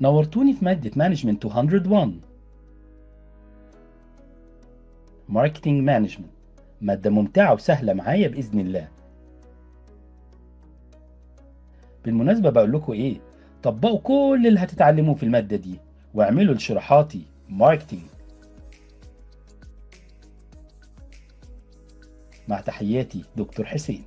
نورتوني في مادة مانجمنت 201 ماركتينج مانجمنت مادة ممتعة وسهلة معايا بإذن الله بالمناسبة بقول لكم إيه طبقوا كل اللي هتتعلموه في المادة دي واعملوا لشرحاتي ماركتينج مع تحياتي دكتور حسين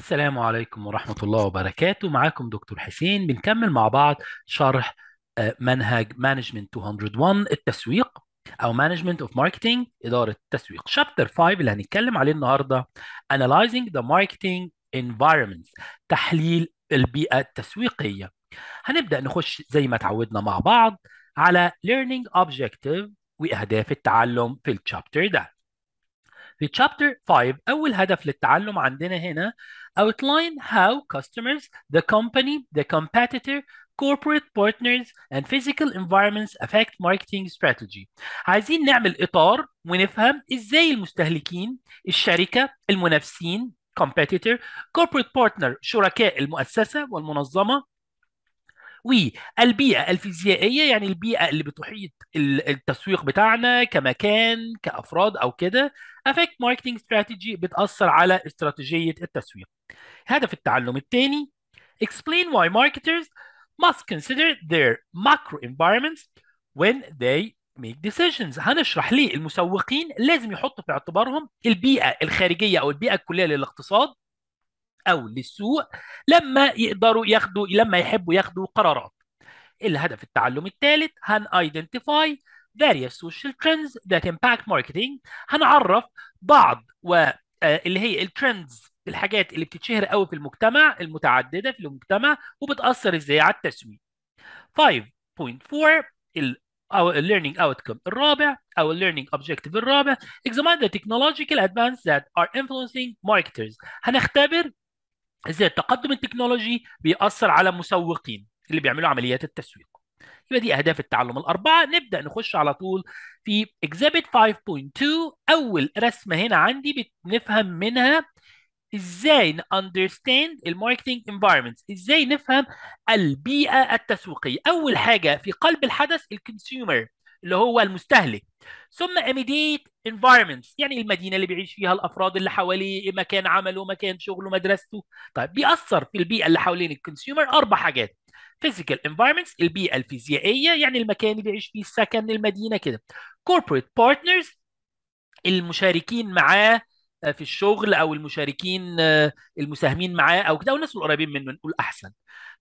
السلام عليكم ورحمة الله وبركاته معاكم دكتور حسين بنكمل مع بعض شرح آه، منهج مانجمنت 201 التسويق أو مانجمنت اوف Marketing إدارة التسويق شابتر 5 اللي هنتكلم عليه النهاردة Analyzing the Marketing Environment تحليل البيئة التسويقية هنبدأ نخش زي ما تعودنا مع بعض على Learning Objective وأهداف التعلم في الشابتر ده في chapter 5 أول هدف للتعلم عندنا هنا outline how customers, the company, the competitor, corporate partners and physical environments affect marketing strategy. عايزين نعمل إطار ونفهم إزاي المستهلكين، الشركة، المنافسين competitor, corporate partner شركاء المؤسسة والمنظمة والبيئه الفيزيائيه يعني البيئه اللي بتحيط التسويق بتاعنا كمكان كافراد او كده affect marketing strategy بتاثر على استراتيجيه التسويق هدف التعلم الثاني explain why marketers must consider their macro environments when they make decisions هنشرح ليه المسوقين لازم يحطوا في اعتبارهم البيئه الخارجيه او البيئه الكليه للاقتصاد او للسوق لما يقدروا ياخدوا لما يحبوا ياخدوا قرارات الهدف التعلم الثالث هن identify various social trends that impact marketing هنعرف بعض و آه، اللي هي الترندز الحاجات اللي بتتشهر قوي في المجتمع المتعدده في المجتمع وبتاثر ازاي على التسويق 5.4 او learning outcome الرابع او الليرنينج اوبجكتيف الرابع examine the technological advances that are influencing marketers هنختبر ازاي التقدم التكنولوجي بيأثر على مسوقين اللي بيعملوا عمليات التسويق يبقى دي اهداف التعلم الاربعه نبدا نخش على طول في اكزيبت 5.2 اول رسمه هنا عندي بنفهم منها ازاي اندرستاند الماركتنج انفايرمنت ازاي نفهم البيئه التسويقيه اول حاجه في قلب الحدث الكونسيومر اللي هو المستهلك ثم immediate environments يعني المدينه اللي بيعيش فيها الافراد اللي حواليه مكان عمله مكان شغله مدرسته طيب بيأثر في البيئه اللي حوالين الكونسيومر اربع حاجات physical environments البيئه الفيزيائيه يعني المكان اللي بيعيش فيه السكن المدينه كده corporate partners المشاركين معاه آه، في الشغل او المشاركين آه، المساهمين معاه او كده او الناس القريبين منه نقول احسن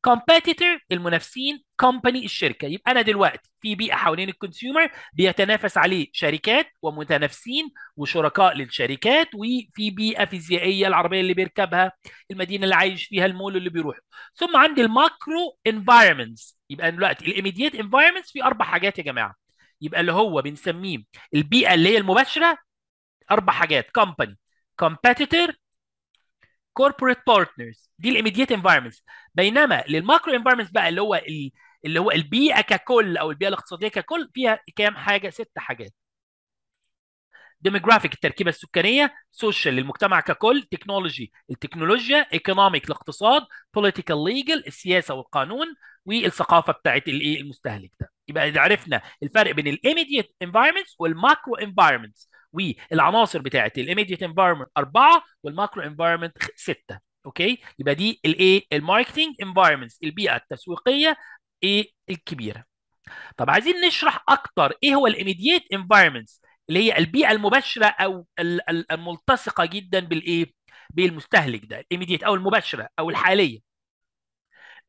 كومبيتيتور المنافسين كومباني الشركه يبقى انا دلوقتي في بيئه حوالين الكونسيومر بيتنافس عليه شركات ومتنافسين وشركاء للشركات وفي بيئه فيزيائيه العربيه اللي بيركبها المدينه اللي عايش فيها المول اللي بيروح ثم عندي الماكرو انفايرمنتس يبقى دلوقتي الايميديت انفايرمنتس في اربع حاجات يا جماعه يبقى اللي هو بنسميه البيئه اللي هي المباشره اربع حاجات كومباني كومبيتيتور كوربريت بارتنرز دي الايميديت انفايرمنتس بينما للماكرو انفايرمنتس بقى اللي هو اللي هو البيئه ككل او البيئه الاقتصاديه ككل فيها كام حاجه ست حاجات ديموغرافيك التركيبه السكانيه سوشيال المجتمع ككل تكنولوجي التكنولوجيا ايكونوميك الاقتصاد بوليتيكال ليجل السياسه والقانون والثقافه بتاعت الايه المستهلك ده يبقى اذا عرفنا الفرق بين الايميديت انفايرمنتس والماكرو انفايرمنتس والعناصر بتاعه الايميديت انفايرمنت اربعه والماكرو انفايرمنت سته اوكي يبقى دي الايه الماركتنج انفايرمنتس البيئه التسويقيه ايه الكبيره طب عايزين نشرح اكتر ايه هو الايميديت انفايرمنتس اللي هي البيئه المباشره او الملتصقه جدا بالايه بالمستهلك ده الايميديت او المباشره او الحاليه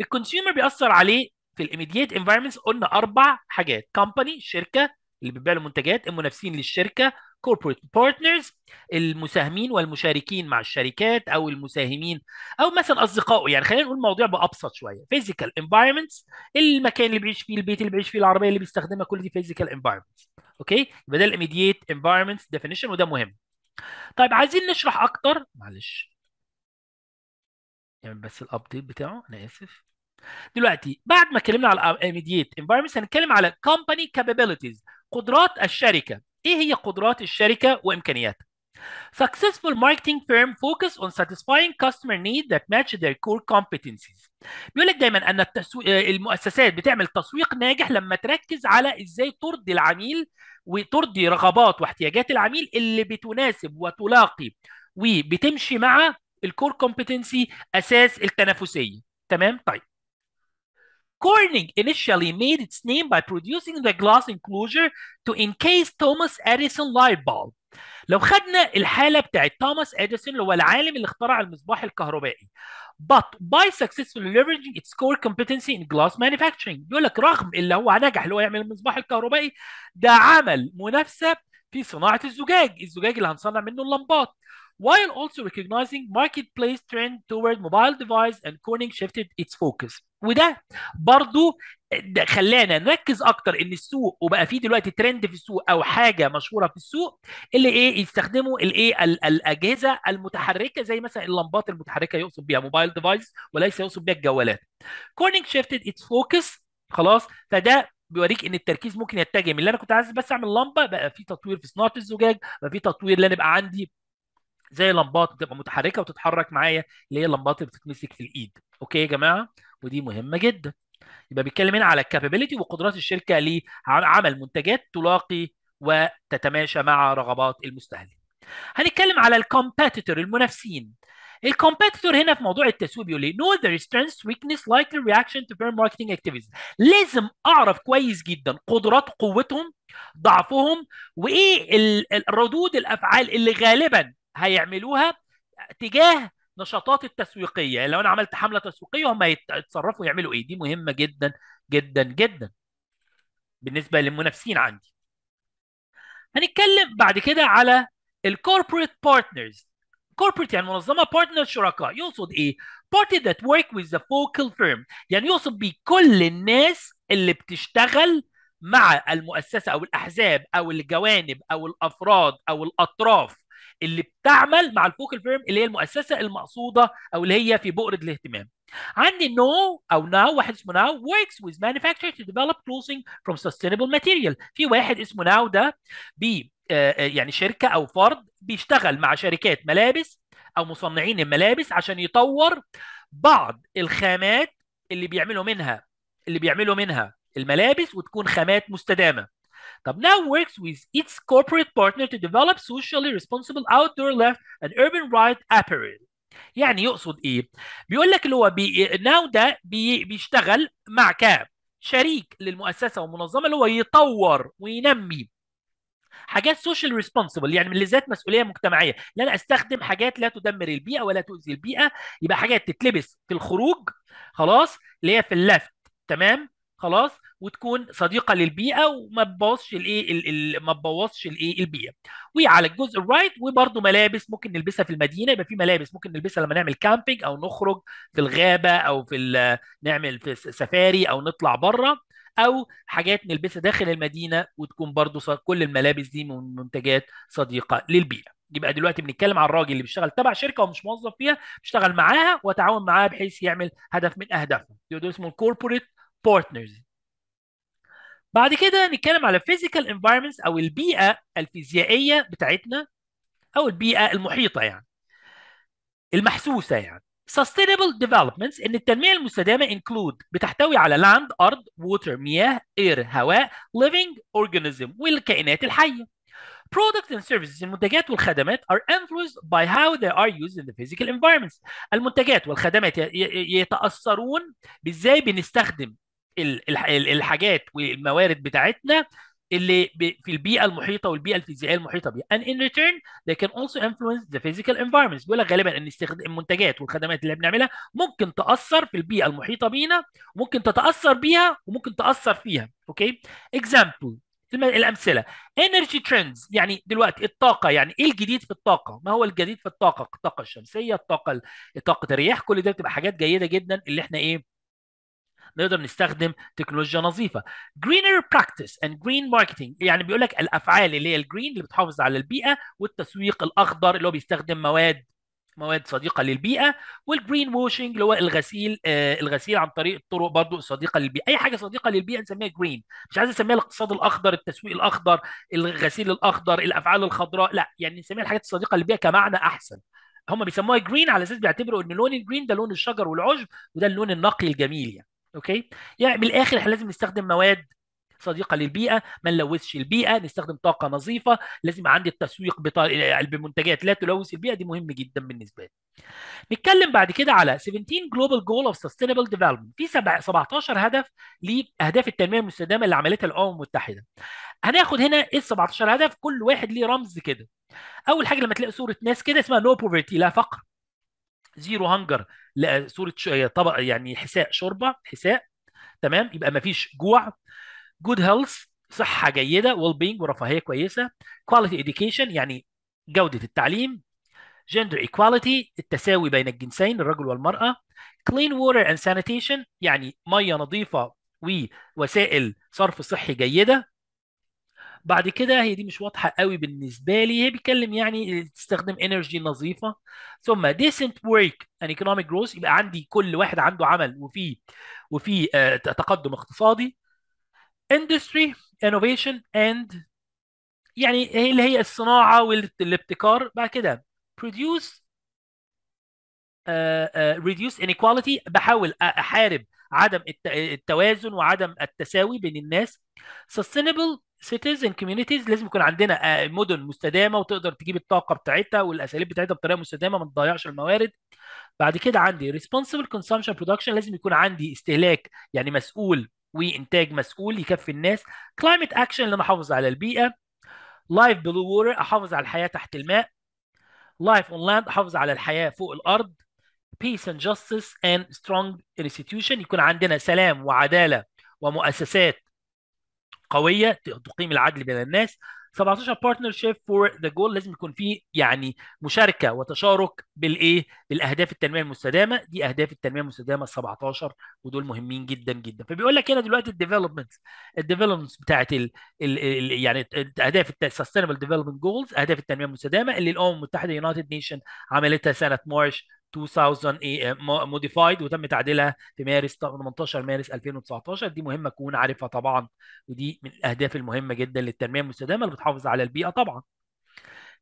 الكونسيومر بيأثر عليه في الايميديت انفايرمنتس قلنا اربع حاجات كومباني شركه اللي بتبيع له منتجات المنافسين للشركه corporate partners المساهمين والمشاركين مع الشركات او المساهمين او مثلا اصدقائه يعني خلينا نقول الموضوع بابسط شويه فيزيكال environments المكان اللي بيعيش فيه البيت اللي بيعيش فيه العربيه اللي بيستخدمها كل دي فيزيكال environments اوكي يبقى ده الاميديت environments definition وده مهم طيب عايزين نشرح اكتر معلش يعني بس الابديت بتاعه انا اسف دلوقتي بعد ما اتكلمنا على immediate environments هنتكلم على company capabilities قدرات الشركه ايه هي قدرات الشركه وامكانياتها Successful marketing firm focus on satisfying customer need that match their core competencies. بيقول لك دايما ان التسو... آه، المؤسسات بتعمل تسويق ناجح لما تركز على ازاي ترضي العميل وترضي رغبات واحتياجات العميل اللي بتناسب وتلاقي وبتمشي مع الكور كومبتنسي اساس التنافسيه. تمام؟ طيب. Corning initially made its name by producing the glass enclosure to encase Thomas Edison light bulb. لو خدنا الحالة بتاعت توماس اديسون اللي هو العالم اللي اخترع المصباح الكهربائي but by successfully leveraging its core competency in glass manufacturing بيقول لك رغم اللي هو نجح اللي هو يعمل المصباح الكهربائي ده عمل منافسة في صناعة الزجاج الزجاج اللي هنصنع منه اللمبات while also recognizing marketplace trend toward mobile device and Corning shifted its focus وده برضو خلانا نركز اكتر ان السوق وبقى فيه دلوقتي ترند في السوق او حاجه مشهوره في السوق اللي ايه يستخدموا الايه الاجهزه المتحركه زي مثلا اللمبات المتحركه يقصد بيها موبايل ديفايس وليس يقصد بيها الجوالات كورنينج شيفتد اتس فوكس خلاص فده بيوريك ان التركيز ممكن يتجه من اللي انا كنت عايز بس اعمل لمبه بقى في تطوير في صناعه الزجاج بقى في تطوير اللي انا بقى عندي زي لمبات بتبقى متحركه وتتحرك معايا اللي هي اللمبات اللي بتتمسك في الايد اوكي يا جماعه ودي مهمه جدا يبقى بيتكلم هنا على الكابابيلتي وقدرات الشركه لعمل منتجات تلاقي وتتماشى مع رغبات المستهلك هنتكلم على الكومبيتيتور المنافسين الكومبيتيتور هنا في موضوع التسويق بيقول ايه؟ نو their strengths ويكنس لايك رياكشن تو to ماركتنج اكتيفيتيز لازم اعرف كويس جدا قدرات قوتهم ضعفهم وايه الردود الافعال اللي غالبا هيعملوها تجاه نشاطات التسويقيه يعني لو انا عملت حمله تسويقيه هم هيتصرفوا يعملوا ايه دي مهمه جدا جدا جدا بالنسبه للمنافسين عندي هنتكلم بعد كده على الكوربوريت بارتنرز كوربوريت يعني منظمه بارتنر شركاء يقصد ايه party that work with the focal firm يعني يقصد بيه كل الناس اللي بتشتغل مع المؤسسه او الاحزاب او الجوانب او الافراد او الاطراف اللي بتعمل مع الفوكال فيرم اللي هي المؤسسه المقصوده او اللي هي في بؤره الاهتمام عندي نو او ناو واحد اسمه ناو works with manufacturers to develop clothing from sustainable material في واحد اسمه ناو ده بي آه، آه، يعني شركه او فرد بيشتغل مع شركات ملابس او مصنعين الملابس عشان يطور بعض الخامات اللي بيعملوا منها اللي بيعملوا منها الملابس وتكون خامات مستدامه طب now works with its corporate partner to develop socially responsible outdoor left and urban right apparel يعني يقصد ايه؟ بيقول لك اللي هو بي... ناو ده بي... بيشتغل مع كاب شريك للمؤسسه والمنظمه اللي هو يطور وينمي حاجات سوشيال ريسبونسبل يعني من لذات مسؤوليه مجتمعيه ان انا استخدم حاجات لا تدمر البيئه ولا تؤذي البيئه يبقى حاجات تتلبس في الخروج خلاص اللي هي في اللفت تمام خلاص وتكون صديقه للبيئه وما تبوظش الايه ما تبوظش الايه البيئه وعلى الجزء الرايت وبرده ملابس ممكن نلبسها في المدينه يبقى في ملابس ممكن نلبسها لما نعمل كامبينج او نخرج في الغابه او في نعمل في سفاري او نطلع بره او حاجات نلبسها داخل المدينه وتكون برده كل الملابس دي من منتجات صديقه للبيئه يبقى دلوقتي بنتكلم عن الراجل اللي بيشتغل تبع شركه ومش موظف فيها بيشتغل معاها وتعاون معاها بحيث يعمل هدف من اهدافه دول اسمه الكوربوريت بارتنرز بعد كده نتكلم على physical environments او البيئه الفيزيائيه بتاعتنا او البيئه المحيطه يعني المحسوسه يعني sustainable developments ان التنميه المستدامه include بتحتوي على land ارض water مياه air هواء living organism والكائنات الحيه products and services المنتجات والخدمات are influenced by how they are used in the physical environments المنتجات والخدمات يتأثرون بإزاي بنستخدم الحاجات والموارد بتاعتنا اللي في البيئه المحيطه والبيئه الفيزيائيه المحيطه بيها and in return they can also influence the physical environments بيقول لك غالبا ان استخدام المنتجات والخدمات اللي بنعملها ممكن تاثر في البيئه المحيطه بينا ممكن تتاثر بيها وممكن تاثر فيها اوكي example الامثله energy trends يعني دلوقتي الطاقه يعني ايه الجديد في الطاقه ما هو الجديد في الطاقه الطاقه الشمسيه الطاقه طاقه الرياح كل ده بتبقى حاجات جيده جدا اللي احنا ايه نقدر نستخدم تكنولوجيا نظيفه greener practice and green marketing يعني بيقول لك الافعال اللي هي الجرين اللي بتحافظ على البيئه والتسويق الاخضر اللي هو بيستخدم مواد مواد صديقه للبيئه والجرين ووشنج اللي هو الغسيل آه الغسيل عن طريق الطرق برضو صديقة للبيئه اي حاجه صديقه للبيئه نسميها جرين مش عايز اسميها الاقتصاد الاخضر التسويق الاخضر الغسيل الاخضر الافعال الخضراء لا يعني نسميها الحاجات الصديقه للبيئه كمعنى احسن هم بيسموها جرين على اساس بيعتبروا ان لون الجرين ده لون الشجر والعشب وده اللون النقي الجميل يعني اوكي يعني بالاخر احنا لازم نستخدم مواد صديقه للبيئه ما نلوثش البيئه نستخدم طاقه نظيفه لازم عندي التسويق بمنتجات لا تلوث البيئه دي مهم جدا بالنسبه لي نتكلم بعد كده على 17 جلوبال جول اوف سستينبل ديفلوبمنت في 17 هدف لاهداف التنميه المستدامه اللي عملتها الامم المتحده هناخد هنا إيه ال 17 هدف كل واحد ليه رمز كده اول حاجه لما تلاقي صوره ناس كده اسمها نو no بوفرتي لا فقر زيرو هنجر صوره طبق يعني حساء شوربه حساء تمام يبقى ما فيش جوع جود هيلث صحه جيده ويل بينج ورفاهيه كويسه كواليتي اديوكيشن يعني جوده التعليم جندر ايكواليتي التساوي بين الجنسين الرجل والمراه كلين ووتر اند سانيتيشن يعني ميه نظيفه ووسائل صرف صحي جيده بعد كده هي دي مش واضحه قوي بالنسبه لي هي بيتكلم يعني تستخدم انرجي نظيفه ثم ديسنت ورك ان ايكونوميك جروث يبقى عندي كل واحد عنده عمل وفي وفي آه، تقدم اقتصادي اندستري انوفيشن اند يعني هي اللي هي الصناعه والابتكار بعد كده produce ريديوس آه، انيكواليتي آه، بحاول احارب عدم التوازن وعدم التساوي بين الناس sustainable سيتيزن كوميونيتيز لازم يكون عندنا آه، مدن مستدامه وتقدر تجيب الطاقه بتاعتها والاساليب بتاعتها بطريقه مستدامه ما تضيعش الموارد بعد كده عندي ريسبونسبل كونسامشن برودكشن لازم يكون عندي استهلاك يعني مسؤول وانتاج مسؤول يكفي الناس كلايمت اكشن اللي انا احافظ على البيئه لايف بلو وورر احافظ على الحياه تحت الماء لايف اون لاند احافظ على الحياه فوق الارض peace and justice and strong institution يكون عندنا سلام وعداله ومؤسسات قويه تقيم العدل بين الناس 17 بارتنرشيب فور ذا جول لازم يكون فيه يعني مشاركه وتشارك بالايه بالاهداف التنميه المستدامه دي اهداف التنميه المستدامه ال 17 ودول مهمين جدا جدا فبيقول لك هنا دلوقتي الديفلوبمنت الديفلوبمنت بتاعت الـ الـ الـ يعني اهداف السستينبل ديفلوبمنت جولز اهداف التنميه المستدامه اللي الامم المتحده يونايتد نيشن عملتها سنه مارش 2000 موديفايد وتم تعديلها في مارس 18 مارس 2019 دي مهمه اكون عارفها طبعا ودي من الاهداف المهمه جدا للتنميه المستدامه اللي بتحافظ على البيئه طبعا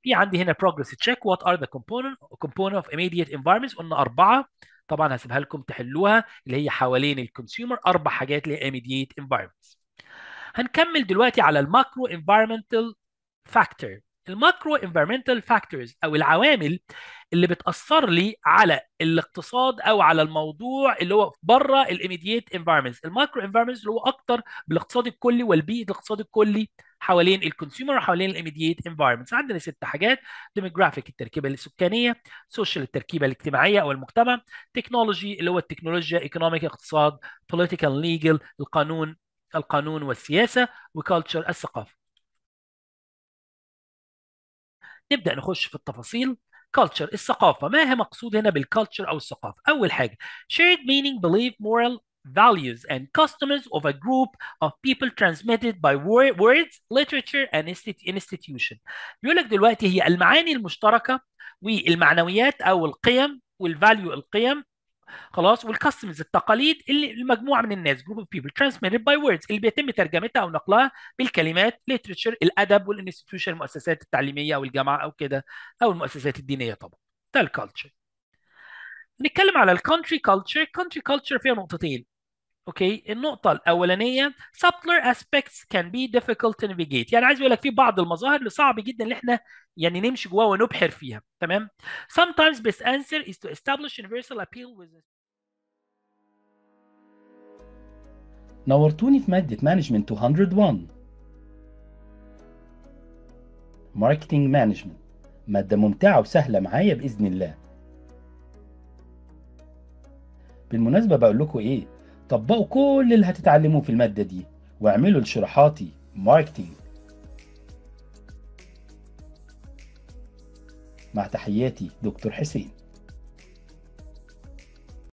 في عندي هنا progress check what are the component component of immediate environments قلنا اربعه طبعا هسيبها لكم تحلوها اللي هي حوالين الكونسيومر اربع حاجات اللي هي immediate environments هنكمل دلوقتي على الماكرو environmental factor الماكرو انفيرمنتال فاكتورز او العوامل اللي بتاثر لي على الاقتصاد او على الموضوع اللي هو بره الايميديت انفيرمنتس الماكرو انفيرمنتس اللي هو اكتر بالاقتصاد الكلي والبيئه الاقتصاد الكلي حوالين الكونسيومر وحوالين الايميديت انفايرمنتس عندنا ست حاجات ديموغرافيك التركيبه السكانيه سوشيال التركيبه الاجتماعيه او المجتمع تكنولوجي اللي هو التكنولوجيا ايكونوميك اقتصاد بوليتيكال ليجل القانون القانون والسياسه وكالتشر الثقافه نبدا نخش في التفاصيل كلتشر الثقافه ما هي مقصود هنا بالكلتشر او الثقافه اول حاجه shared meaning belief moral values and customs of a group of people transmitted by words literature and institution بيقول لك دلوقتي هي المعاني المشتركه والمعنويات او القيم والفاليو القيم خلاص والكاستمز التقاليد اللي المجموعه من الناس جروب اوف بيبل ترانسميتد باي ووردز اللي بيتم ترجمتها او نقلها بالكلمات ليترشر الادب والانستتيوشن المؤسسات التعليميه او الجامعه او كده او المؤسسات الدينيه طبعا ده الكالتشر نتكلم على الكونتري كالتشر الكونتري كالتشر فيها نقطتين اوكي النقطة الأولانية subtler aspects can be difficult to navigate يعني عايز يقول لك في بعض المظاهر اللي صعب جدا ان احنا يعني نمشي جواها ونبحر فيها تمام sometimes best answer is to establish universal appeal with نورتوني في مادة مانجمنت 201 ماركتينج مانجمنت مادة ممتعة وسهلة معايا بإذن الله بالمناسبة بقول لكم إيه طبقوا كل اللي هتتعلموه في المادة دي واعملوا لشرحاتي ماركتينج مع تحياتي دكتور حسين